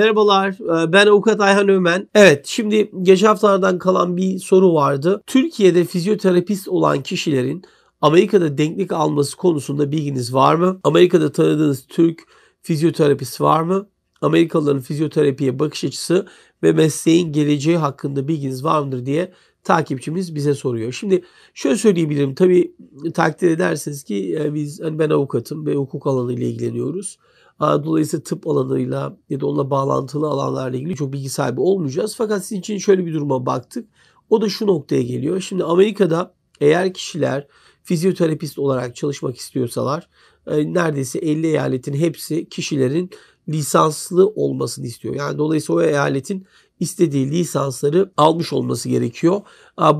Merhabalar e, ben Avukat Ayhan Ömen. Evet şimdi geçen haftalardan kalan bir soru vardı. Türkiye'de fizyoterapist olan kişilerin Amerika'da denklik alması konusunda bilginiz var mı? Amerika'da tanıdığınız Türk fizyoterapist var mı? Amerikalıların fizyoterapiye bakış açısı ve mesleğin geleceği hakkında bilginiz var mıdır diye takipçimiz bize soruyor. Şimdi şöyle söyleyebilirim. Tabii takdir edersiniz ki e, biz hani ben avukatım ve hukuk alanıyla ilgileniyoruz. Dolayısıyla tıp alanıyla ya da onunla bağlantılı alanlarla ilgili çok bilgi sahibi olmayacağız. Fakat sizin için şöyle bir duruma baktık. O da şu noktaya geliyor. Şimdi Amerika'da eğer kişiler fizyoterapist olarak çalışmak istiyorsalar e, neredeyse 50 eyaletin hepsi kişilerin lisanslı olmasını istiyor. Yani dolayısıyla o eyaletin istediği lisansları almış olması gerekiyor.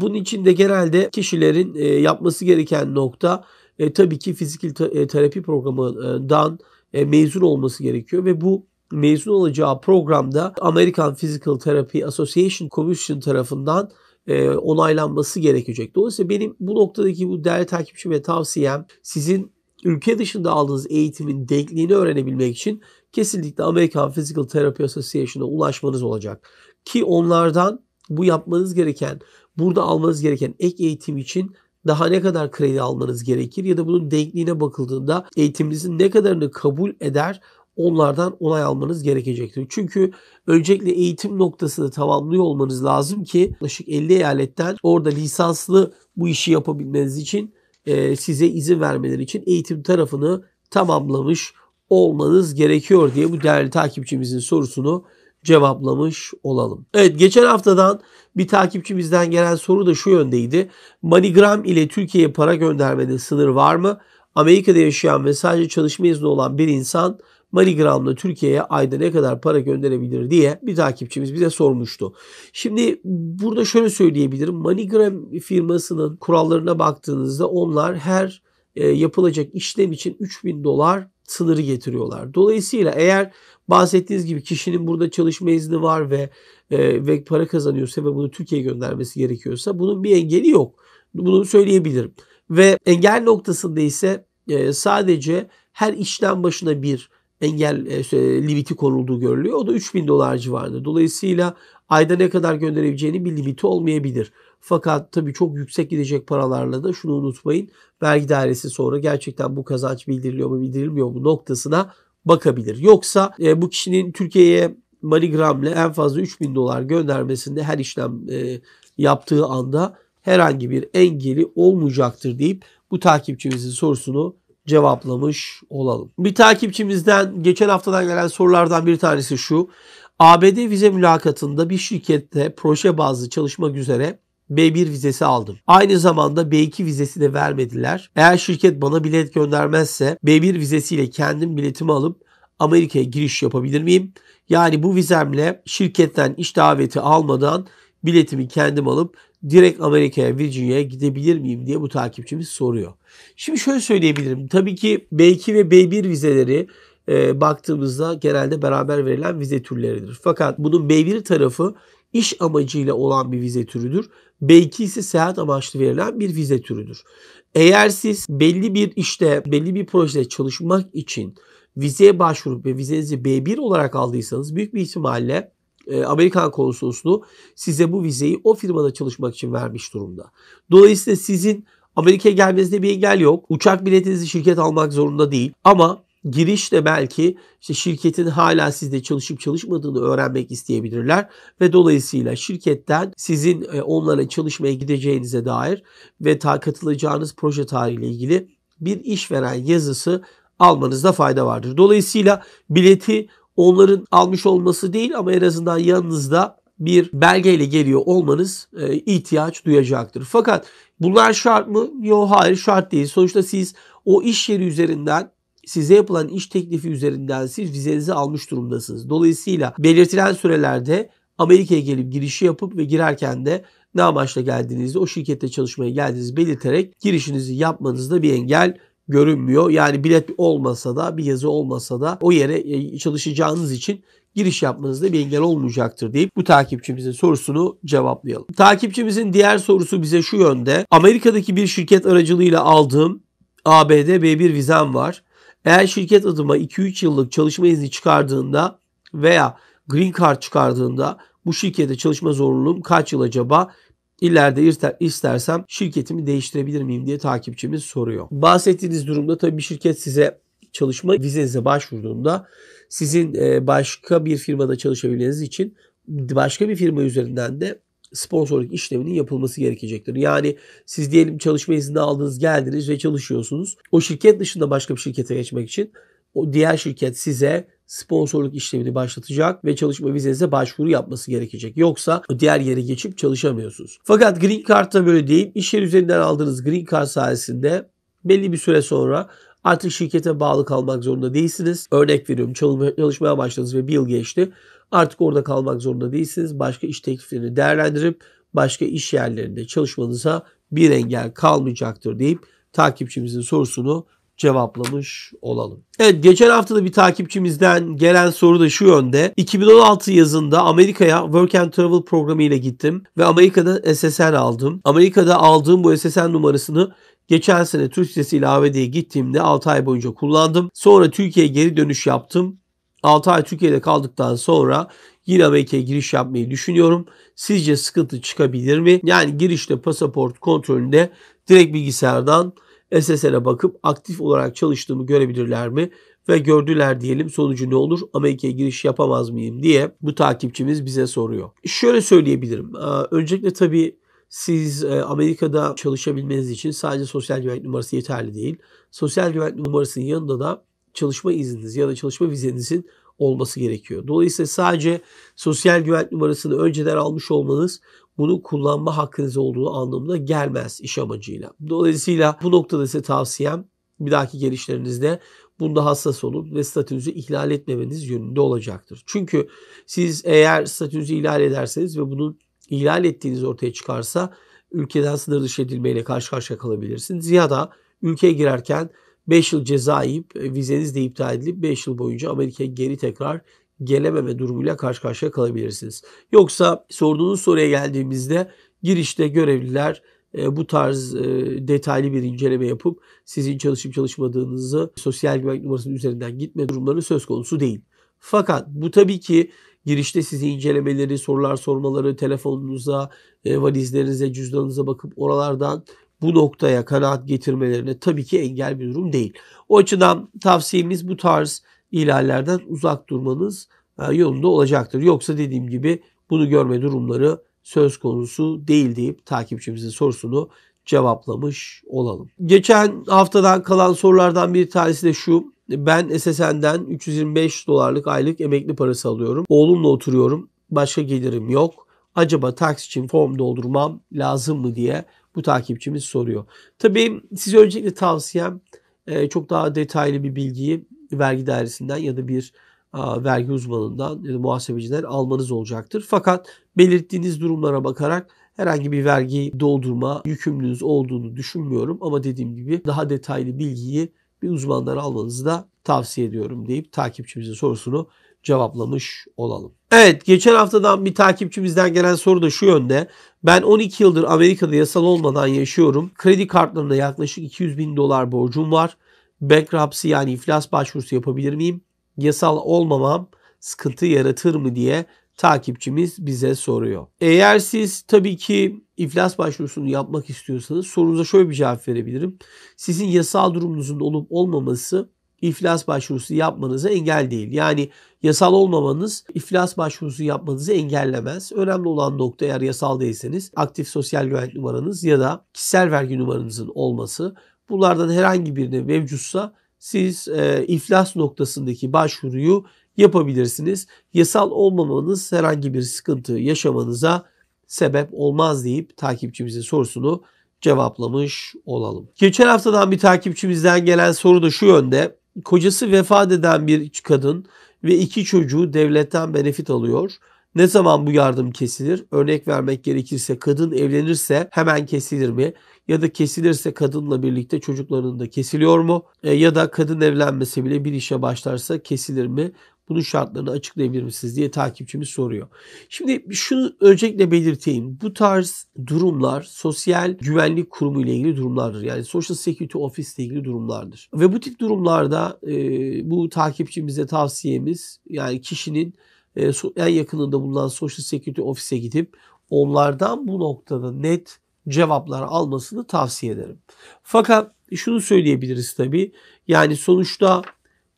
Bunun için de genelde kişilerin e, yapması gereken nokta e, tabii ki fizikil terapi programından e, mezun olması gerekiyor ve bu mezun olacağı programda American Physical Therapy Association Commission tarafından e, onaylanması gerekecek. Dolayısıyla benim bu noktadaki bu değerli takipçi ve tavsiyem sizin ülke dışında aldığınız eğitimin denkliğini öğrenebilmek için kesinlikle American Physical Therapy Association'a ulaşmanız olacak. Ki onlardan bu yapmanız gereken, burada almanız gereken ek eğitim için daha ne kadar kredi almanız gerekir ya da bunun denkliğine bakıldığında eğitiminizin ne kadarını kabul eder onlardan onay almanız gerekecektir. Çünkü öncelikle eğitim noktasını tamamlıyor olmanız lazım ki yaklaşık 50 eyaletten orada lisanslı bu işi yapabilmeniz için e, size izin vermeleri için eğitim tarafını tamamlamış olmanız gerekiyor diye bu değerli takipçimizin sorusunu cevaplamış olalım. Evet geçen haftadan bir takipçimizden gelen soru da şu yöndeydi. MoneyGram ile Türkiye'ye para göndermede sınır var mı? Amerika'da yaşayan ve sadece çalışma izni olan bir insan MoneyGram'la Türkiye'ye ayda ne kadar para gönderebilir diye bir takipçimiz bize sormuştu. Şimdi burada şöyle söyleyebilirim. MoneyGram firmasının kurallarına baktığınızda onlar her e, yapılacak işlem için 3000 dolar sınırı getiriyorlar. Dolayısıyla eğer bahsettiğiniz gibi kişinin burada çalışma izni var ve e, ve para kazanıyorsa ve bunu Türkiye'ye göndermesi gerekiyorsa bunun bir engeli yok. Bunu söyleyebilirim. Ve engel noktasında ise e, sadece her işlem başına bir engel e, limiti konulduğu görülüyor. O da 3000 dolar civarında. Dolayısıyla ayda ne kadar gönderebileceğinin bir limiti olmayabilir. Fakat tabii çok yüksek gidecek paralarla da şunu unutmayın. Vergi dairesi sonra gerçekten bu kazanç bildiriliyor mu bildirilmiyor mu noktasına bakabilir. Yoksa e, bu kişinin Türkiye'ye Moneygram'le en fazla 3000 dolar göndermesinde her işlem e, yaptığı anda herhangi bir engeli olmayacaktır deyip bu takipçimizin sorusunu cevaplamış olalım. Bir takipçimizden geçen haftadan gelen sorulardan bir tanesi şu. ABD vize mülakatında bir şirkette proje bazlı çalışmak üzere B1 vizesi aldım. Aynı zamanda B2 vizesi de vermediler. Eğer şirket bana bilet göndermezse B1 vizesiyle kendim biletimi alıp Amerika'ya giriş yapabilir miyim? Yani bu vizemle şirketten iş daveti almadan biletimi kendim alıp direkt Amerika'ya, Virginia'ya gidebilir miyim diye bu takipçimiz soruyor. Şimdi şöyle söyleyebilirim. Tabii ki B2 ve B1 vizeleri e, baktığımızda genelde beraber verilen vize türleridir. Fakat bunun B1 tarafı iş amacıyla olan bir vize türüdür. B2 ise seyahat amaçlı verilen bir vize türüdür. Eğer siz belli bir işte, belli bir projede çalışmak için vizeye başvurup ve vizenizi B1 olarak aldıysanız büyük bir ihtimalle e, Amerikan konsolosluğu size bu vizeyi o firmada çalışmak için vermiş durumda. Dolayısıyla sizin Amerika'ya gelmenizde bir engel yok. Uçak biletinizi şirket almak zorunda değil. Ama girişte belki işte şirketin hala sizde çalışıp çalışmadığını öğrenmek isteyebilirler ve dolayısıyla şirketten sizin e, onlara çalışmaya gideceğinize dair ve ta katılacağınız proje tarihiyle ilgili bir işveren yazısı almanızda fayda vardır. Dolayısıyla bileti onların almış olması değil ama en azından yanınızda bir belgeyle geliyor olmanız e, ihtiyaç duyacaktır. Fakat bunlar şart mı? Yok hayır şart değil. Sonuçta siz o iş yeri üzerinden size yapılan iş teklifi üzerinden siz vizenizi almış durumdasınız. Dolayısıyla belirtilen sürelerde Amerika'ya gelip girişi yapıp ve girerken de ne amaçla geldiğinizi, o şirkette çalışmaya geldiğinizi belirterek girişinizi yapmanızda bir engel görünmüyor. Yani bilet olmasa da bir yazı olmasa da o yere e, çalışacağınız için giriş yapmanızda bir engel olmayacaktır deyip bu takipçimizin sorusunu cevaplayalım. Takipçimizin diğer sorusu bize şu yönde. Amerika'daki bir şirket aracılığıyla aldığım ABD B1 vizem var. Eğer şirket adıma 2-3 yıllık çalışma izni çıkardığında veya green card çıkardığında bu şirkette çalışma zorunluluğum kaç yıl acaba? İleride istersem şirketimi değiştirebilir miyim diye takipçimiz soruyor. Bahsettiğiniz durumda tabii bir şirket size çalışma vizenize başvurduğunda sizin e, başka bir firmada çalışabilmeniz için başka bir firma üzerinden de sponsorluk işleminin yapılması gerekecektir. Yani siz diyelim çalışma izni aldınız, geldiniz ve çalışıyorsunuz. O şirket dışında başka bir şirkete geçmek için o diğer şirket size sponsorluk işlemini başlatacak ve çalışma vizenize başvuru yapması gerekecek. Yoksa diğer yere geçip çalışamıyorsunuz. Fakat Green Card'da böyle değil. İş yeri üzerinden aldığınız Green Card sayesinde belli bir süre sonra artık şirkete bağlı kalmak zorunda değilsiniz. Örnek veriyorum çalışmaya başladınız ve bir yıl geçti. Artık orada kalmak zorunda değilsiniz. Başka iş tekliflerini değerlendirip başka iş yerlerinde çalışmanıza bir engel kalmayacaktır deyip takipçimizin sorusunu cevaplamış olalım. Evet geçen haftada bir takipçimizden gelen soru da şu yönde. 2016 yazında Amerika'ya Work and Travel programı ile gittim ve Amerika'da SSN aldım. Amerika'da aldığım bu SSN numarasını geçen sene Türk ile ABD'ye gittiğimde 6 ay boyunca kullandım. Sonra Türkiye'ye geri dönüş yaptım. 6 ay Türkiye'de kaldıktan sonra yine Amerika'ya giriş yapmayı düşünüyorum. Sizce sıkıntı çıkabilir mi? Yani girişte pasaport kontrolünde direkt bilgisayardan SSL'e bakıp aktif olarak çalıştığımı görebilirler mi? Ve gördüler diyelim sonucu ne olur? Amerika'ya giriş yapamaz mıyım diye bu takipçimiz bize soruyor. Şöyle söyleyebilirim. Ee, öncelikle tabii siz e, Amerika'da çalışabilmeniz için sadece sosyal güvenlik numarası yeterli değil. Sosyal güvenlik numarasının yanında da çalışma izniniz ya da çalışma vizenizin olması gerekiyor. Dolayısıyla sadece sosyal güvenlik numarasını önceden almış olmanız bunu kullanma hakkınız olduğu anlamına gelmez iş amacıyla. Dolayısıyla bu noktada size tavsiyem bir dahaki gelişlerinizde bunda hassas olun ve statünüzü ihlal etmemeniz yönünde olacaktır. Çünkü siz eğer statünüzü ihlal ederseniz ve bunu ihlal ettiğiniz ortaya çıkarsa ülkeden sınır dışı edilmeyle karşı karşıya kalabilirsiniz. Ya da ülkeye girerken 5 yıl ceza yiyip e, vizeniz de iptal edilip 5 yıl boyunca Amerika'ya geri tekrar gelememe durumuyla karşı karşıya kalabilirsiniz. Yoksa sorduğunuz soruya geldiğimizde girişte görevliler e, bu tarz e, detaylı bir inceleme yapıp sizin çalışıp çalışmadığınızı sosyal güvenlik numarasının üzerinden gitme durumları söz konusu değil. Fakat bu tabii ki girişte sizi incelemeleri, sorular sormaları, telefonunuza, e, valizlerinize, cüzdanınıza bakıp oralardan bu noktaya kanaat getirmelerine tabii ki engel bir durum değil. O açıdan tavsiyemiz bu tarz ihlallerden uzak durmanız e, yolunda olacaktır. Yoksa dediğim gibi bunu görme durumları söz konusu değil deyip takipçimizin sorusunu cevaplamış olalım. Geçen haftadan kalan sorulardan bir tanesi de şu. Ben SSN'den 325 dolarlık aylık emekli parası alıyorum. Oğlumla oturuyorum. Başka gelirim yok. Acaba taksi için form doldurmam lazım mı diye bu takipçimiz soruyor. Tabii size öncelikle tavsiyem e, çok daha detaylı bir bilgiyi vergi dairesinden ya da bir vergi uzmanından ya da muhasebeciden almanız olacaktır. Fakat belirttiğiniz durumlara bakarak herhangi bir vergi doldurma yükümlülüğünüz olduğunu düşünmüyorum ama dediğim gibi daha detaylı bilgiyi bir uzmandan almanızı da tavsiye ediyorum deyip takipçimizin sorusunu cevaplamış olalım. Evet geçen haftadan bir takipçimizden gelen soru da şu yönde. Ben 12 yıldır Amerika'da yasal olmadan yaşıyorum. Kredi kartlarında yaklaşık 200 bin dolar borcum var bankruptcy yani iflas başvurusu yapabilir miyim? Yasal olmamam sıkıntı yaratır mı diye takipçimiz bize soruyor. Eğer siz tabii ki iflas başvurusunu yapmak istiyorsanız sorunuza şöyle bir cevap verebilirim. Sizin yasal durumunuzun olup olmaması iflas başvurusu yapmanıza engel değil. Yani yasal olmamanız iflas başvurusu yapmanızı engellemez. Önemli olan nokta eğer yasal değilseniz aktif sosyal güvenlik numaranız ya da kişisel vergi numaranızın olması Bunlardan herhangi birine mevcutsa siz e, iflas noktasındaki başvuruyu yapabilirsiniz. Yasal olmamanız herhangi bir sıkıntı yaşamanıza sebep olmaz deyip takipçimizin sorusunu cevaplamış olalım. Geçen haftadan bir takipçimizden gelen soru da şu yönde. Kocası vefat eden bir kadın ve iki çocuğu devletten benefit alıyor. Ne zaman bu yardım kesilir? Örnek vermek gerekirse kadın evlenirse hemen kesilir mi? ya da kesilirse kadınla birlikte çocukların da kesiliyor mu? E, ya da kadın evlenmese bile bir işe başlarsa kesilir mi? Bunun şartlarını açıklayabilir misiniz diye takipçimiz soruyor. Şimdi şunu öncelikle belirteyim. Bu tarz durumlar sosyal güvenlik kurumu ile ilgili durumlardır. Yani Social Security Office ile ilgili durumlardır. Ve bu tip durumlarda e, bu takipçimize tavsiyemiz yani kişinin e, en yakınında bulunan Social Security Office'e gidip onlardan bu noktada net cevaplar almasını tavsiye ederim. Fakat şunu söyleyebiliriz tabii. Yani sonuçta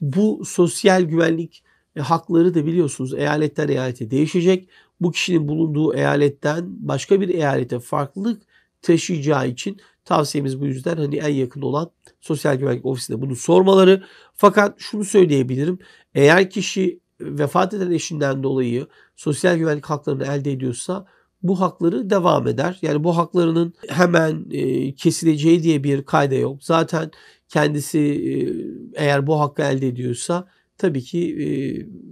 bu sosyal güvenlik e, hakları da biliyorsunuz eyaletten eyalete değişecek. Bu kişinin bulunduğu eyaletten başka bir eyalete farklılık taşıyacağı için tavsiyemiz bu yüzden hani en yakın olan sosyal güvenlik ofisinde bunu sormaları. Fakat şunu söyleyebilirim. Eğer kişi vefat eden eşinden dolayı sosyal güvenlik haklarını elde ediyorsa bu hakları devam eder. Yani bu haklarının hemen e, kesileceği diye bir kayda yok. Zaten kendisi e, eğer bu hakkı elde ediyorsa tabii ki e,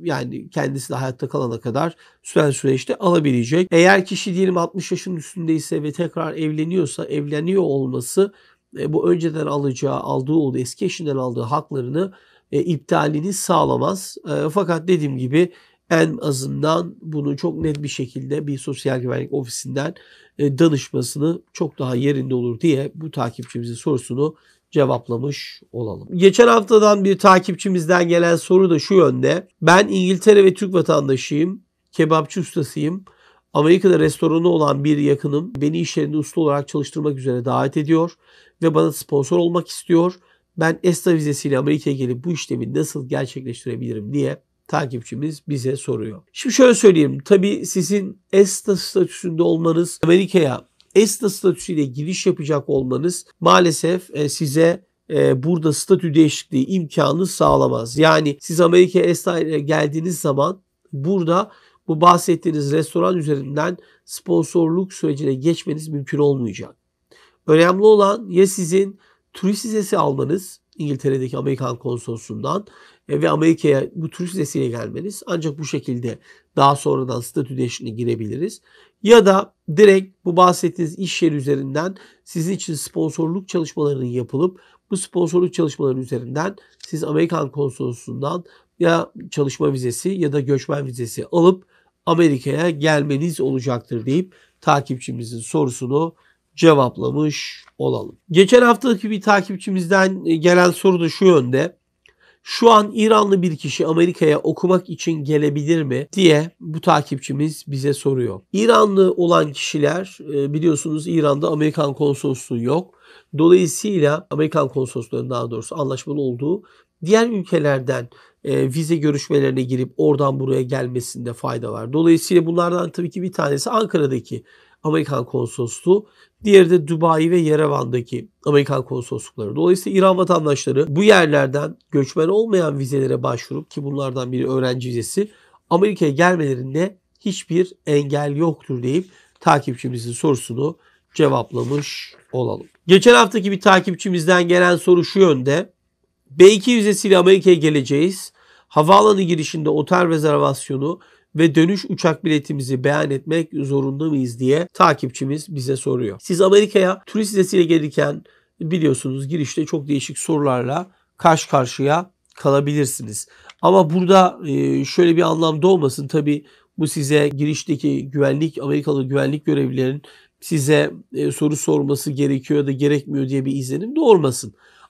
yani kendisi de hayatta kalana kadar süren süreçte alabilecek. Eğer kişi diyelim 60 yaşın üstündeyse ve tekrar evleniyorsa evleniyor olması e, bu önceden alacağı, aldığı oldu eski eşinden aldığı haklarını e, iptalini sağlamaz. E, fakat dediğim gibi en azından bunu çok net bir şekilde bir sosyal güvenlik ofisinden e, danışmasını çok daha yerinde olur diye bu takipçimizin sorusunu cevaplamış olalım. Geçen haftadan bir takipçimizden gelen soru da şu yönde. Ben İngiltere ve Türk vatandaşıyım. Kebapçı ustasıyım. Amerika'da restoranı olan bir yakınım beni iş yerinde usta olarak çalıştırmak üzere davet ediyor ve bana sponsor olmak istiyor. Ben ESTA vizesiyle Amerika'ya gelip bu işlemi nasıl gerçekleştirebilirim diye takipçimiz bize soruyor. Şimdi şöyle söyleyeyim. Tabii sizin ESTA statüsünde olmanız Amerika'ya ESTA statüsüyle giriş yapacak olmanız maalesef e, size e, burada statü değişikliği imkanı sağlamaz. Yani siz Amerika ESTA ile geldiğiniz zaman burada bu bahsettiğiniz restoran üzerinden sponsorluk sürecine geçmeniz mümkün olmayacak. Önemli olan ya sizin turist vizesi almanız İngiltere'deki Amerikan konsolosluğundan e, ve Amerika'ya bu turist vizesiyle gelmeniz ancak bu şekilde daha sonradan statü değişikliğine girebiliriz. Ya da direkt bu bahsettiğiniz iş yeri üzerinden sizin için sponsorluk çalışmalarının yapılıp bu sponsorluk çalışmaları üzerinden siz Amerikan konsolosluğundan ya çalışma vizesi ya da göçmen vizesi alıp Amerika'ya gelmeniz olacaktır deyip takipçimizin sorusunu cevaplamış olalım. Geçen haftaki bir takipçimizden e, gelen soru da şu yönde. Şu an İranlı bir kişi Amerika'ya okumak için gelebilir mi diye bu takipçimiz bize soruyor. İranlı olan kişiler e, biliyorsunuz İran'da Amerikan konsolosluğu yok. Dolayısıyla Amerikan konsolosluğunun daha doğrusu anlaşmalı olduğu diğer ülkelerden e, vize görüşmelerine girip oradan buraya gelmesinde fayda var. Dolayısıyla bunlardan tabii ki bir tanesi Ankara'daki Amerikan konsolosluğu. Diğeri de Dubai ve Yerevan'daki Amerikan konsoloslukları. Dolayısıyla İran vatandaşları bu yerlerden göçmen olmayan vizelere başvurup ki bunlardan biri öğrenci vizesi Amerika'ya gelmelerinde hiçbir engel yoktur deyip takipçimizin sorusunu cevaplamış olalım. Geçen haftaki bir takipçimizden gelen soru şu yönde. B2 vizesiyle Amerika'ya geleceğiz. Havaalanı girişinde otel rezervasyonu ve dönüş uçak biletimizi beyan etmek zorunda mıyız diye takipçimiz bize soruyor. Siz Amerika'ya turist vizesiyle gelirken biliyorsunuz girişte çok değişik sorularla karşı karşıya kalabilirsiniz. Ama burada e, şöyle bir anlamda olmasın tabi bu size girişteki güvenlik Amerikalı güvenlik görevlilerin size e, soru sorması gerekiyor ya da gerekmiyor diye bir izlenim de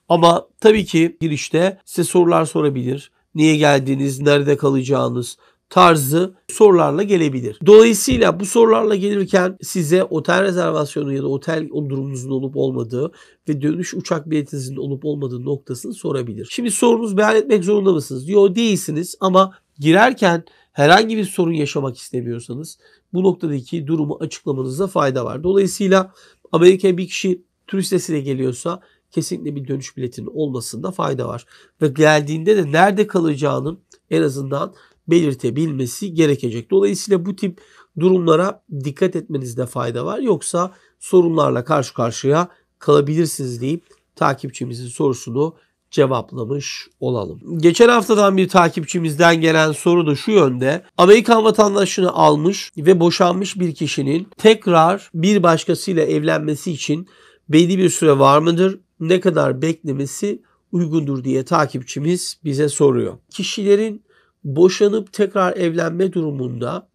Ama tabii ki girişte size sorular sorabilir. Niye geldiğiniz, nerede kalacağınız, tarzı sorularla gelebilir. Dolayısıyla bu sorularla gelirken size otel rezervasyonu ya da otel durumunuzun olup olmadığı ve dönüş uçak biletinizin olup olmadığı noktasını sorabilir. Şimdi sorunuz beyan etmek zorunda mısınız? Yok değilsiniz ama girerken herhangi bir sorun yaşamak istemiyorsanız bu noktadaki durumu açıklamanızda fayda var. Dolayısıyla Amerika'ya bir kişi turist geliyorsa kesinlikle bir dönüş biletinin olmasında fayda var. Ve geldiğinde de nerede kalacağının en azından belirtebilmesi gerekecek. Dolayısıyla bu tip durumlara dikkat etmenizde fayda var. Yoksa sorunlarla karşı karşıya kalabilirsiniz deyip takipçimizin sorusunu cevaplamış olalım. Geçen haftadan bir takipçimizden gelen soru da şu yönde. Amerikan vatandaşlığını almış ve boşanmış bir kişinin tekrar bir başkasıyla evlenmesi için belli bir süre var mıdır? Ne kadar beklemesi uygundur diye takipçimiz bize soruyor. Kişilerin boşanıp tekrar evlenme durumunda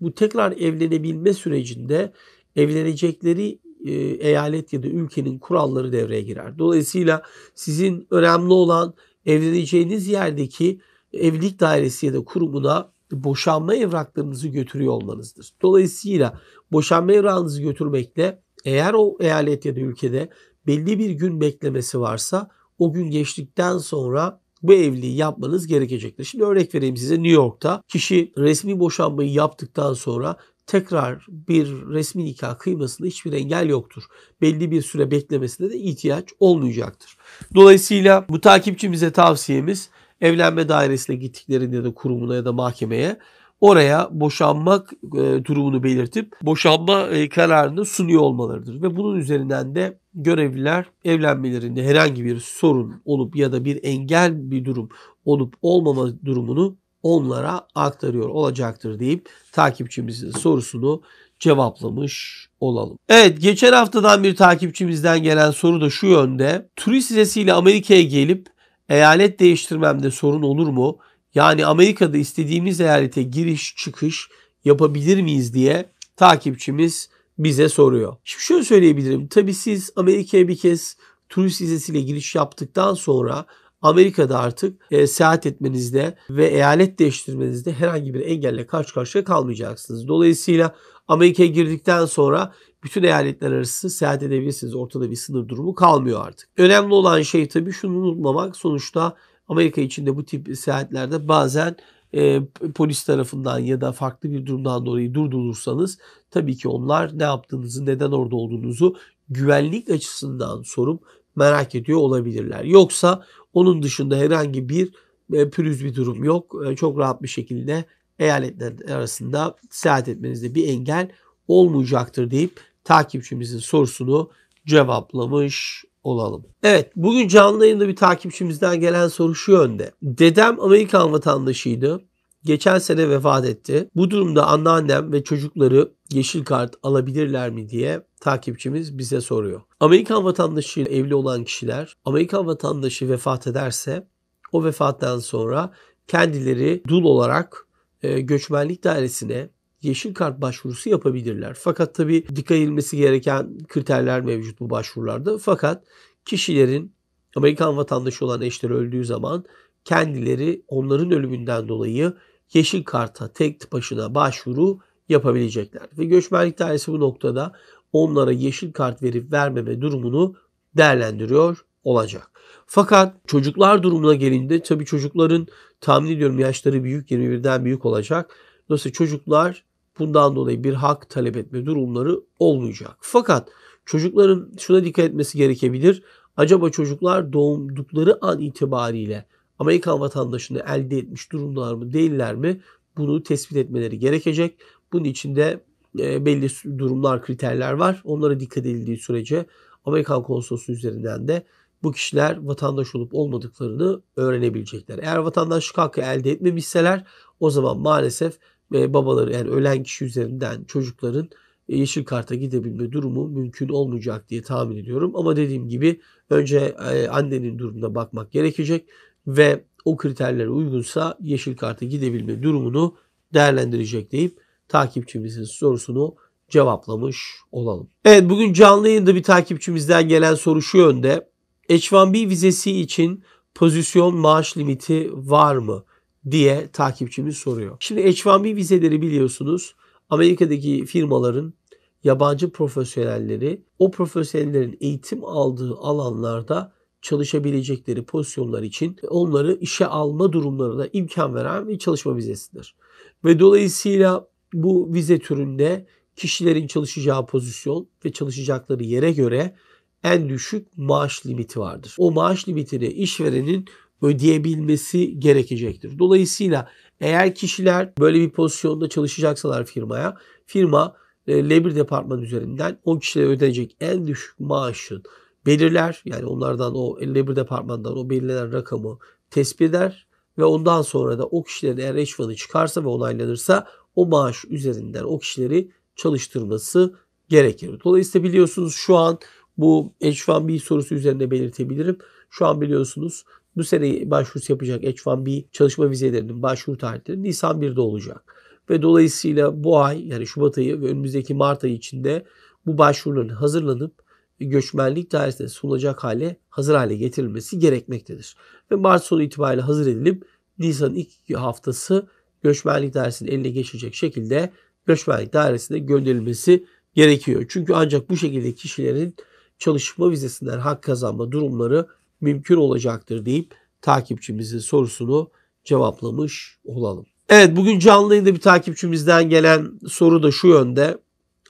bu tekrar evlenebilme sürecinde evlenecekleri e, eyalet ya da ülkenin kuralları devreye girer. Dolayısıyla sizin önemli olan evleneceğiniz yerdeki evlilik dairesi ya da kurumuna boşanma evraklarınızı götürüyor olmanızdır. Dolayısıyla boşanma evrağınızı götürmekle eğer o eyalet ya da ülkede belli bir gün beklemesi varsa o gün geçtikten sonra bu evliliği yapmanız gerekecektir. Şimdi örnek vereyim size New York'ta kişi resmi boşanmayı yaptıktan sonra tekrar bir resmi nikah kıymasında hiçbir engel yoktur. Belli bir süre beklemesine de ihtiyaç olmayacaktır. Dolayısıyla bu takipçimize tavsiyemiz evlenme dairesine gittiklerinde de kurumuna ya da mahkemeye oraya boşanmak e, durumunu belirtip boşanma e, kararını sunuyor olmalarıdır ve bunun üzerinden de görevliler evlenmelerinde herhangi bir sorun olup ya da bir engel bir durum olup olmama durumunu onlara aktarıyor olacaktır deyip takipçimizin sorusunu cevaplamış olalım. Evet geçen haftadan bir takipçimizden gelen soru da şu yönde. Turist vizesiyle Amerika'ya gelip eyalet değiştirmemde sorun olur mu? Yani Amerika'da istediğimiz eyalete giriş çıkış yapabilir miyiz diye takipçimiz bize soruyor. Şimdi şöyle söyleyebilirim. Tabii siz Amerika'ya bir kez turist vizesiyle giriş yaptıktan sonra Amerika'da artık e, seyahat etmenizde ve eyalet değiştirmenizde herhangi bir engelle karşı karşıya kalmayacaksınız. Dolayısıyla Amerika'ya girdikten sonra bütün eyaletler arası seyahat edebilirsiniz. Ortada bir sınır durumu kalmıyor artık. Önemli olan şey tabii şunu unutmamak. Sonuçta Amerika içinde bu tip seyahatlerde bazen e, polis tarafından ya da farklı bir durumdan dolayı durdurulursanız tabii ki onlar ne yaptığınızı, neden orada olduğunuzu güvenlik açısından sorup merak ediyor olabilirler. Yoksa onun dışında herhangi bir e, pürüz bir durum yok. E, çok rahat bir şekilde eyaletler arasında seyahat etmenizde bir engel olmayacaktır deyip takipçimizin sorusunu cevaplamış olalım. Evet bugün canlı yayında bir takipçimizden gelen soru şu yönde. Dedem Amerikan vatandaşıydı. Geçen sene vefat etti. Bu durumda anneannem ve çocukları yeşil kart alabilirler mi diye takipçimiz bize soruyor. Amerikan vatandaşı evli olan kişiler Amerikan vatandaşı vefat ederse o vefattan sonra kendileri dul olarak e, göçmenlik dairesine yeşil kart başvurusu yapabilirler. Fakat tabi dikkat edilmesi gereken kriterler mevcut bu başvurularda. Fakat kişilerin Amerikan vatandaşı olan eşleri öldüğü zaman kendileri onların ölümünden dolayı yeşil karta tek başına başvuru yapabilecekler. Ve göçmenlik dairesi bu noktada onlara yeşil kart verip vermeme durumunu değerlendiriyor olacak. Fakat çocuklar durumuna gelince tabii çocukların tahmin ediyorum yaşları büyük 21'den büyük olacak. Dolayısıyla çocuklar bundan dolayı bir hak talep etme durumları olmayacak. Fakat çocukların şuna dikkat etmesi gerekebilir. Acaba çocuklar doğumdukları an itibariyle Amerikan vatandaşını elde etmiş durumlar mı değiller mi? Bunu tespit etmeleri gerekecek. Bunun için de e, belli durumlar, kriterler var. Onlara dikkat edildiği sürece Amerikan konsolosluğu üzerinden de bu kişiler vatandaş olup olmadıklarını öğrenebilecekler. Eğer vatandaşlık hakkı elde etmemişseler o zaman maalesef ee, babaları yani ölen kişi üzerinden çocukların e, yeşil karta gidebilme durumu mümkün olmayacak diye tahmin ediyorum. Ama dediğim gibi önce e, annenin durumuna bakmak gerekecek ve o kriterlere uygunsa yeşil karta gidebilme durumunu değerlendirecek deyip takipçimizin sorusunu cevaplamış olalım. Evet bugün canlı yayında bir takipçimizden gelen soru şu yönde. H1B vizesi için pozisyon maaş limiti var mı? diye takipçimiz soruyor. Şimdi H-1B vizeleri biliyorsunuz Amerika'daki firmaların yabancı profesyonelleri o profesyonellerin eğitim aldığı alanlarda çalışabilecekleri pozisyonlar için onları işe alma durumlarına imkan veren bir çalışma vizesidir. Ve dolayısıyla bu vize türünde kişilerin çalışacağı pozisyon ve çalışacakları yere göre en düşük maaş limiti vardır. O maaş limitini işverenin ödeyebilmesi gerekecektir. Dolayısıyla eğer kişiler böyle bir pozisyonda çalışacaksalar firmaya, firma e, labor departmanı üzerinden o kişilere ödenecek en düşük maaşın belirler. Yani onlardan o labor departmandan o belirlenen rakamı tespit eder ve ondan sonra da o kişilerin eğer eşvanı çıkarsa ve onaylanırsa o maaş üzerinden o kişileri çalıştırması gerekir. Dolayısıyla biliyorsunuz şu an bu H1B sorusu üzerinde belirtebilirim. Şu an biliyorsunuz bu sene başvurusu yapacak H1B çalışma vizelerinin başvuru tarihleri Nisan 1'de olacak. Ve dolayısıyla bu ay yani Şubat ayı ve önümüzdeki Mart ayı içinde bu başvuruların hazırlanıp göçmenlik dairesine sunulacak hale hazır hale getirilmesi gerekmektedir. Ve Mart sonu itibariyle hazır edilip Nisan'ın ilk haftası göçmenlik dairesinin eline geçecek şekilde göçmenlik dairesine gönderilmesi gerekiyor. Çünkü ancak bu şekilde kişilerin çalışma vizesinden hak kazanma durumları mümkün olacaktır deyip takipçimizin sorusunu cevaplamış olalım. Evet bugün canlı bir takipçimizden gelen soru da şu yönde.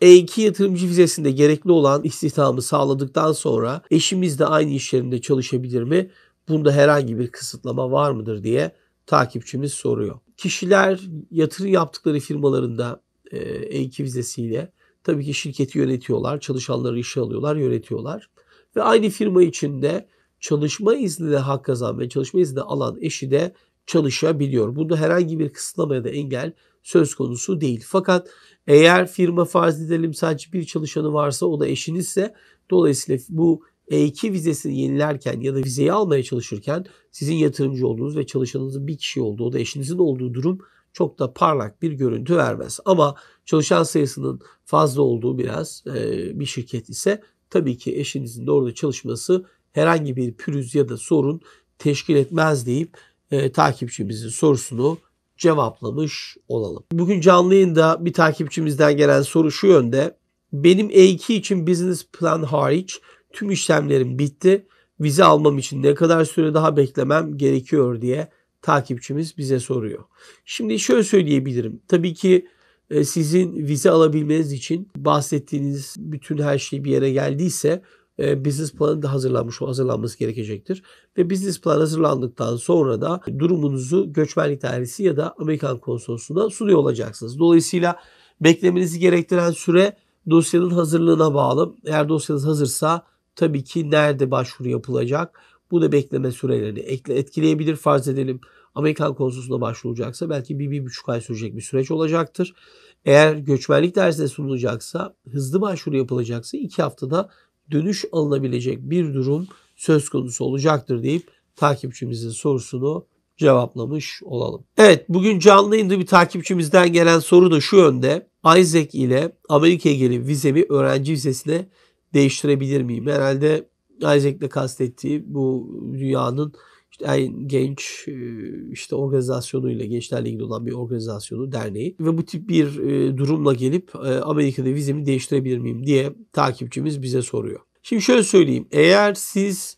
E2 yatırımcı vizesinde gerekli olan istihdamı sağladıktan sonra eşimiz de aynı iş yerinde çalışabilir mi? Bunda herhangi bir kısıtlama var mıdır diye takipçimiz soruyor. Kişiler yatırım yaptıkları firmalarında E2 e vizesiyle tabii ki şirketi yönetiyorlar, çalışanları işe alıyorlar, yönetiyorlar. Ve aynı firma içinde çalışma izni de hak kazan ve çalışma izni de alan eşi de çalışabiliyor. Bunda herhangi bir kısıtlama ya da engel söz konusu değil. Fakat eğer firma farz edelim sadece bir çalışanı varsa o da eşinizse dolayısıyla bu E2 vizesini yenilerken ya da vizeyi almaya çalışırken sizin yatırımcı olduğunuz ve çalışanınızın bir kişi olduğu o da eşinizin olduğu durum çok da parlak bir görüntü vermez. Ama çalışan sayısının fazla olduğu biraz e, bir şirket ise tabii ki eşinizin de orada çalışması herhangi bir pürüz ya da sorun teşkil etmez deyip e, takipçimizin sorusunu cevaplamış olalım. Bugün canlı yayında bir takipçimizden gelen soru şu yönde. Benim E2 için business plan hariç tüm işlemlerim bitti. Vize almam için ne kadar süre daha beklemem gerekiyor diye takipçimiz bize soruyor. Şimdi şöyle söyleyebilirim. Tabii ki e, sizin vize alabilmeniz için bahsettiğiniz bütün her şey bir yere geldiyse e, business planı da hazırlanmış, o hazırlanması gerekecektir. Ve business plan hazırlandıktan sonra da durumunuzu göçmenlik dairesi ya da Amerikan konsolosluğuna sunuyor olacaksınız. Dolayısıyla beklemenizi gerektiren süre dosyanın hazırlığına bağlı. Eğer dosyanız hazırsa tabii ki nerede başvuru yapılacak? Bu da bekleme sürelerini etkileyebilir farz edelim. Amerikan konsolosluğuna başvurulacaksa belki bir, bir buçuk ay sürecek bir süreç olacaktır. Eğer göçmenlik dersine sunulacaksa, hızlı başvuru yapılacaksa iki haftada dönüş alınabilecek bir durum söz konusu olacaktır deyip takipçimizin sorusunu cevaplamış olalım. Evet bugün canlı yayında bir takipçimizden gelen soru da şu yönde. Isaac ile Amerika'ya gelip vizemi öğrenci vizesine değiştirebilir miyim? Herhalde Isaac'le kastettiği bu dünyanın en genç işte organizasyonuyla gençlerle ilgili olan bir organizasyonu derneği ve bu tip bir durumla gelip Amerika'da vizemi değiştirebilir miyim diye takipçimiz bize soruyor. Şimdi şöyle söyleyeyim. Eğer siz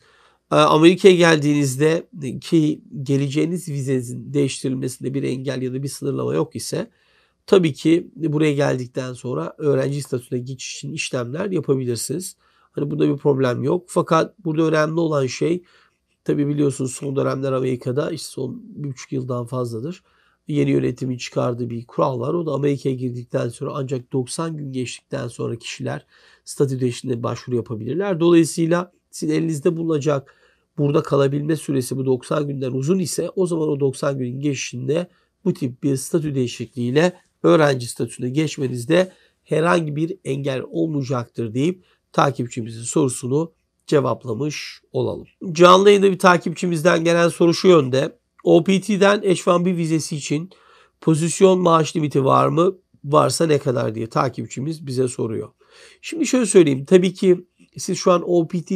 Amerika'ya geldiğinizde e, ki geleceğiniz vizenizin değiştirilmesinde bir engel ya da bir sınırlama yok ise tabii ki buraya geldikten sonra öğrenci statüsüne geçiş için işlemler yapabilirsiniz. Hani bunda bir problem yok. Fakat burada önemli olan şey Tabi biliyorsunuz son dönemler Amerika'da işte son bir buçuk yıldan fazladır yeni yönetimin çıkardığı bir kural var. O da Amerika'ya girdikten sonra ancak 90 gün geçtikten sonra kişiler statü değişikliğine başvuru yapabilirler. Dolayısıyla sizin elinizde bulunacak burada kalabilme süresi bu 90 günden uzun ise o zaman o 90 günün geçişinde bu tip bir statü değişikliğiyle öğrenci statüsüne geçmenizde herhangi bir engel olmayacaktır deyip takipçimizin sorusunu cevaplamış olalım. Canlı yayında bir takipçimizden gelen soru şu yönde. OPT'den H1B vizesi için pozisyon maaş limiti var mı? Varsa ne kadar diye takipçimiz bize soruyor. Şimdi şöyle söyleyeyim. Tabii ki siz şu an OPT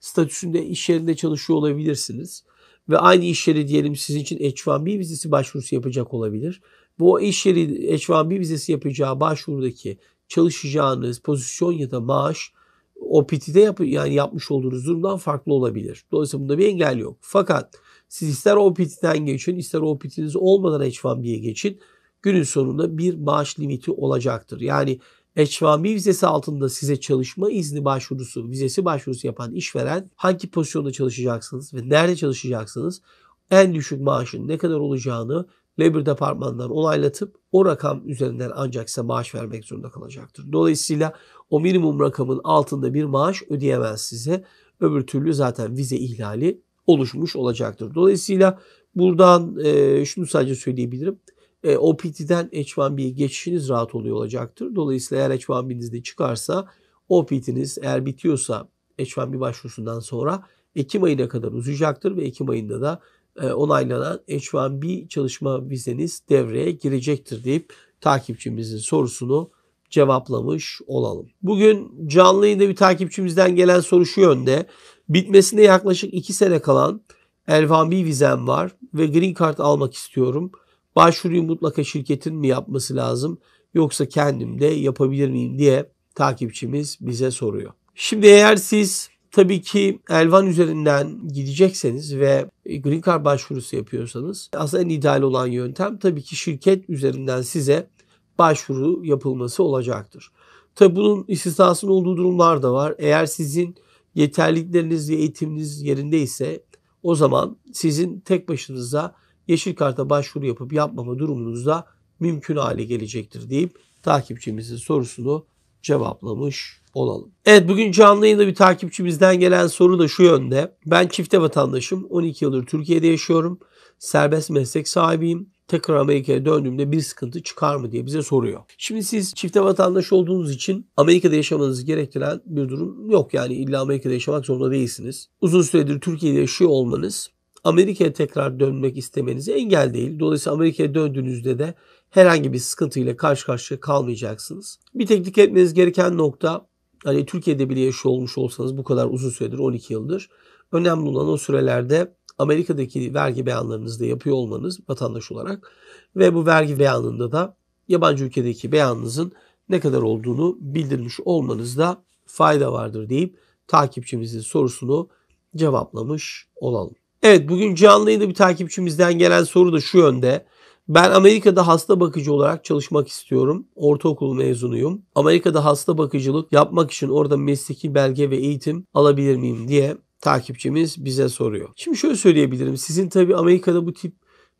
statüsünde iş yerinde çalışıyor olabilirsiniz. Ve aynı iş yeri diyelim sizin için H1B vizesi başvurusu yapacak olabilir. Bu iş yeri H1B vizesi yapacağı başvurudaki çalışacağınız pozisyon ya da maaş o pitide yap yani yapmış olduğunuz durumdan farklı olabilir. Dolayısıyla bunda bir engel yok. Fakat siz ister o pitiden geçin, ister o pitiniz olmadan H1B'ye geçin. Günün sonunda bir maaş limiti olacaktır. Yani H1B vizesi altında size çalışma izni başvurusu, vizesi başvurusu yapan işveren hangi pozisyonda çalışacaksınız ve nerede çalışacaksınız en düşük maaşın ne kadar olacağını Labor Departman'dan onaylatıp o rakam üzerinden ancak size maaş vermek zorunda kalacaktır. Dolayısıyla o minimum rakamın altında bir maaş ödeyemez size. Öbür türlü zaten vize ihlali oluşmuş olacaktır. Dolayısıyla buradan e, şunu sadece söyleyebilirim. E, OPT'den H1B'ye geçişiniz rahat oluyor olacaktır. Dolayısıyla eğer H1B'niz de çıkarsa OPT'niz eğer bitiyorsa H1B başvurusundan sonra Ekim ayına kadar uzayacaktır ve Ekim ayında da e, onaylanan H1B çalışma vizeniz devreye girecektir deyip takipçimizin sorusunu cevaplamış olalım. Bugün canlı yayında bir takipçimizden gelen soru şu yönde. Bitmesine yaklaşık 2 sene kalan Elvan 1 b vizem var ve green card almak istiyorum. Başvuruyu mutlaka şirketin mi yapması lazım yoksa kendim de yapabilir miyim diye takipçimiz bize soruyor. Şimdi eğer siz tabii ki Elvan üzerinden gidecekseniz ve Green Card başvurusu yapıyorsanız aslında en ideal olan yöntem tabii ki şirket üzerinden size başvuru yapılması olacaktır. Tabi bunun istisnasının olduğu durumlar da var. Eğer sizin yeterlilikleriniz ve eğitiminiz yerinde ise o zaman sizin tek başınıza yeşil karta başvuru yapıp yapmama durumunuz da mümkün hale gelecektir deyip takipçimizin sorusunu cevaplamış olalım. Evet bugün canlı yayında bir takipçimizden gelen soru da şu yönde. Ben çifte vatandaşım. 12 yıldır Türkiye'de yaşıyorum. Serbest meslek sahibiyim tekrar Amerika'ya döndüğümde bir sıkıntı çıkar mı diye bize soruyor. Şimdi siz çifte vatandaş olduğunuz için Amerika'da yaşamanızı gerektiren bir durum yok. Yani illa Amerika'da yaşamak zorunda değilsiniz. Uzun süredir Türkiye'de yaşıyor olmanız Amerika'ya tekrar dönmek istemenize engel değil. Dolayısıyla Amerika'ya döndüğünüzde de herhangi bir sıkıntıyla karşı karşıya kalmayacaksınız. Bir tek etmeniz gereken nokta hani Türkiye'de bile yaşıyor olmuş olsanız bu kadar uzun süredir 12 yıldır Önemli olan o sürelerde Amerika'daki vergi beyanlarınızı da yapıyor olmanız vatandaş olarak ve bu vergi beyanında da yabancı ülkedeki beyanınızın ne kadar olduğunu bildirmiş olmanızda fayda vardır deyip takipçimizin sorusunu cevaplamış olalım. Evet bugün canlı yayında bir takipçimizden gelen soru da şu yönde. Ben Amerika'da hasta bakıcı olarak çalışmak istiyorum. Ortaokul mezunuyum. Amerika'da hasta bakıcılık yapmak için orada mesleki belge ve eğitim alabilir miyim diye takipçimiz bize soruyor. Şimdi şöyle söyleyebilirim. Sizin tabii Amerika'da bu tip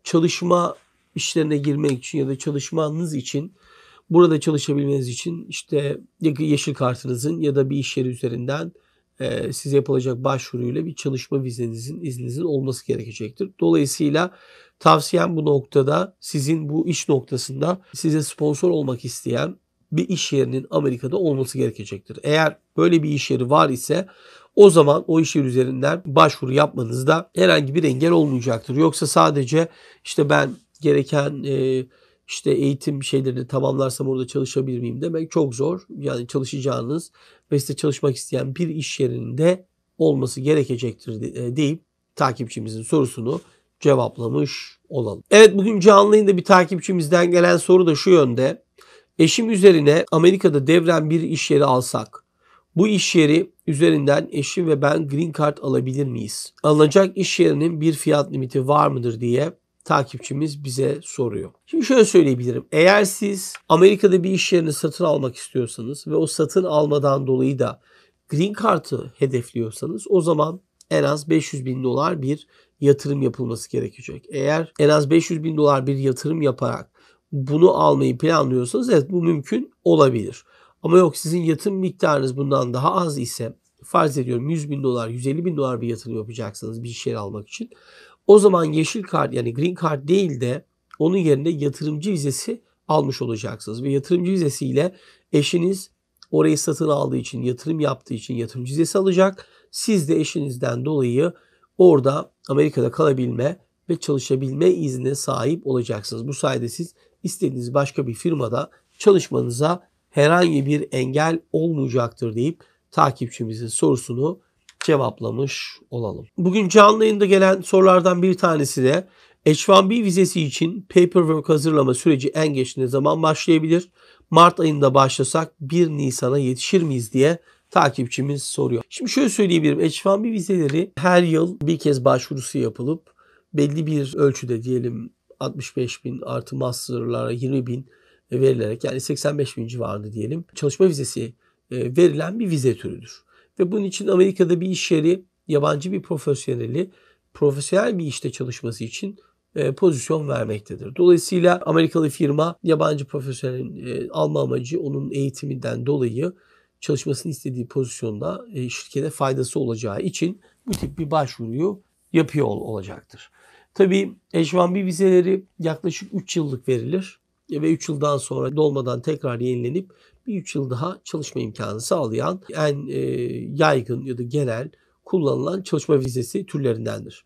çalışma işlerine girmek için ya da çalışmanız için burada çalışabilmeniz için işte yeşil kartınızın ya da bir iş yeri üzerinden e, size yapılacak başvuruyla bir çalışma vizenizin izninizin olması gerekecektir. Dolayısıyla tavsiyem bu noktada sizin bu iş noktasında size sponsor olmak isteyen bir iş yerinin Amerika'da olması gerekecektir. Eğer böyle bir iş yeri var ise o zaman o iş yeri üzerinden başvuru yapmanızda herhangi bir engel olmayacaktır. Yoksa sadece işte ben gereken e, işte eğitim şeylerini tamamlarsam orada çalışabilir miyim demek çok zor. Yani çalışacağınız ve size çalışmak isteyen bir iş yerinde olması gerekecektir e, deyip takipçimizin sorusunu cevaplamış olalım. Evet bugün canlı yayında bir takipçimizden gelen soru da şu yönde. Eşim üzerine Amerika'da devren bir iş yeri alsak bu iş yeri üzerinden eşim ve ben green card alabilir miyiz? Alınacak iş yerinin bir fiyat limiti var mıdır diye takipçimiz bize soruyor. Şimdi şöyle söyleyebilirim. Eğer siz Amerika'da bir iş yerini satın almak istiyorsanız ve o satın almadan dolayı da green card'ı hedefliyorsanız o zaman en az 500 bin dolar bir yatırım yapılması gerekecek. Eğer en az 500 bin dolar bir yatırım yaparak bunu almayı planlıyorsanız evet bu mümkün olabilir. Ama yok sizin yatırım miktarınız bundan daha az ise farz ediyorum 100 bin dolar 150 bin dolar bir yatırım yapacaksınız bir şey almak için. O zaman yeşil kart yani green kart değil de onun yerine yatırımcı vizesi almış olacaksınız. Ve yatırımcı vizesiyle eşiniz orayı satın aldığı için, yatırım yaptığı için yatırımcı vizesi alacak. Siz de eşinizden dolayı orada Amerika'da kalabilme ve çalışabilme iznine sahip olacaksınız. Bu sayede siz istediğiniz başka bir firmada çalışmanıza herhangi bir engel olmayacaktır deyip takipçimizin sorusunu cevaplamış olalım. Bugün canlı yayında gelen sorulardan bir tanesi de H-1B vizesi için paperwork hazırlama süreci en geç ne zaman başlayabilir? Mart ayında başlasak 1 Nisan'a yetişir miyiz diye takipçimiz soruyor. Şimdi şöyle söyleyebilirim. H-1B vizeleri her yıl bir kez başvurusu yapılıp belli bir ölçüde diyelim 65 bin artı masterlara 20 bin e, verilerek yani 85 bin civarında diyelim çalışma vizesi e, verilen bir vize türüdür. Ve bunun için Amerika'da bir iş yeri yabancı bir profesyoneli profesyonel bir işte çalışması için e, pozisyon vermektedir. Dolayısıyla Amerikalı firma yabancı profesyonelin alma amacı onun eğitiminden dolayı çalışmasını istediği pozisyonda şirkete faydası olacağı için bu tip bir başvuruyu yapıyor olacaktır. Tabii H1B vizeleri yaklaşık 3 yıllık verilir ve 3 yıldan sonra dolmadan tekrar yenilenip bir 3 yıl daha çalışma imkanı sağlayan en e, yaygın ya da genel kullanılan çalışma vizesi türlerindendir.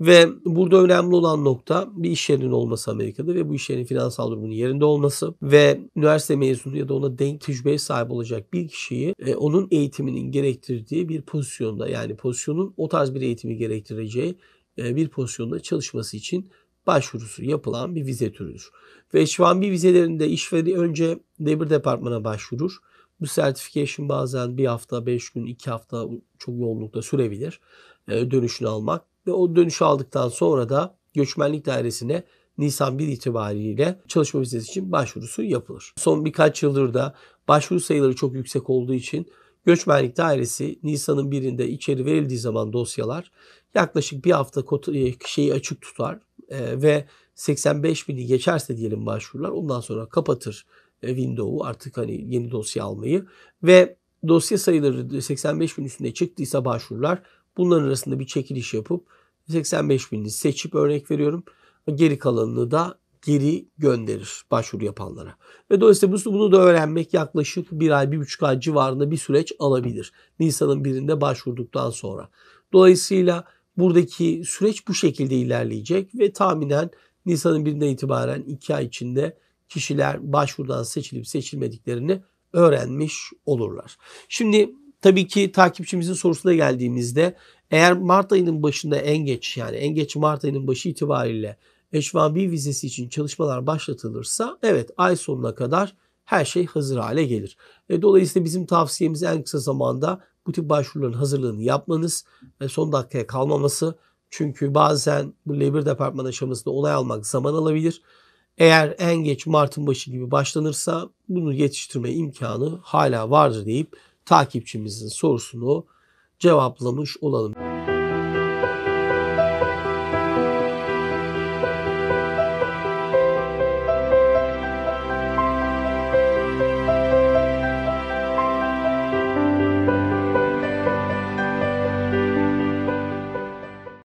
Ve burada önemli olan nokta bir iş yerinin olması Amerika'da ve bu iş yerinin finansal durumunun yerinde olması ve üniversite mezunu ya da ona denk tecrübeye sahip olacak bir kişiyi e, onun eğitiminin gerektirdiği bir pozisyonda yani pozisyonun o tarz bir eğitimi gerektireceği e, bir pozisyonda çalışması için başvurusu yapılan bir vize türüdür. Ve H-1B vizelerinde işveri önce Labor Departman'a başvurur. Bu certification bazen bir hafta, beş gün, iki hafta çok yoğunlukta sürebilir e, dönüşünü almak. Ve o dönüşü aldıktan sonra da göçmenlik dairesine Nisan 1 itibariyle çalışma vizesi için başvurusu yapılır. Son birkaç yıldır da başvuru sayıları çok yüksek olduğu için göçmenlik dairesi Nisan'ın birinde içeri verildiği zaman dosyalar yaklaşık bir hafta e, şeyi açık tutar ee, ve 85 bini geçerse diyelim başvurular ondan sonra kapatır e, Windows'u artık hani yeni dosya almayı ve dosya sayıları 85 bin üstünde çıktıysa başvurular bunların arasında bir çekiliş yapıp 85 binini seçip örnek veriyorum geri kalanını da geri gönderir başvuru yapanlara. Ve dolayısıyla bunu da öğrenmek yaklaşık bir ay, bir buçuk ay civarında bir süreç alabilir. Nisan'ın birinde başvurduktan sonra. Dolayısıyla Buradaki süreç bu şekilde ilerleyecek ve tahminen Nisan'ın birinden itibaren iki ay içinde kişiler başvurudan seçilip seçilmediklerini öğrenmiş olurlar. Şimdi tabii ki takipçimizin sorusuna geldiğimizde eğer Mart ayının başında en geç yani en geç Mart ayının başı itibariyle H1B vizesi için çalışmalar başlatılırsa evet ay sonuna kadar her şey hazır hale gelir. E, dolayısıyla bizim tavsiyemiz en kısa zamanda bu tip başvuruların hazırlığını yapmanız ve son dakikaya kalmaması. Çünkü bazen bu Labor Departman aşamasında olay almak zaman alabilir. Eğer en geç Mart'ın başı gibi başlanırsa bunu yetiştirme imkanı hala vardır deyip takipçimizin sorusunu cevaplamış olalım.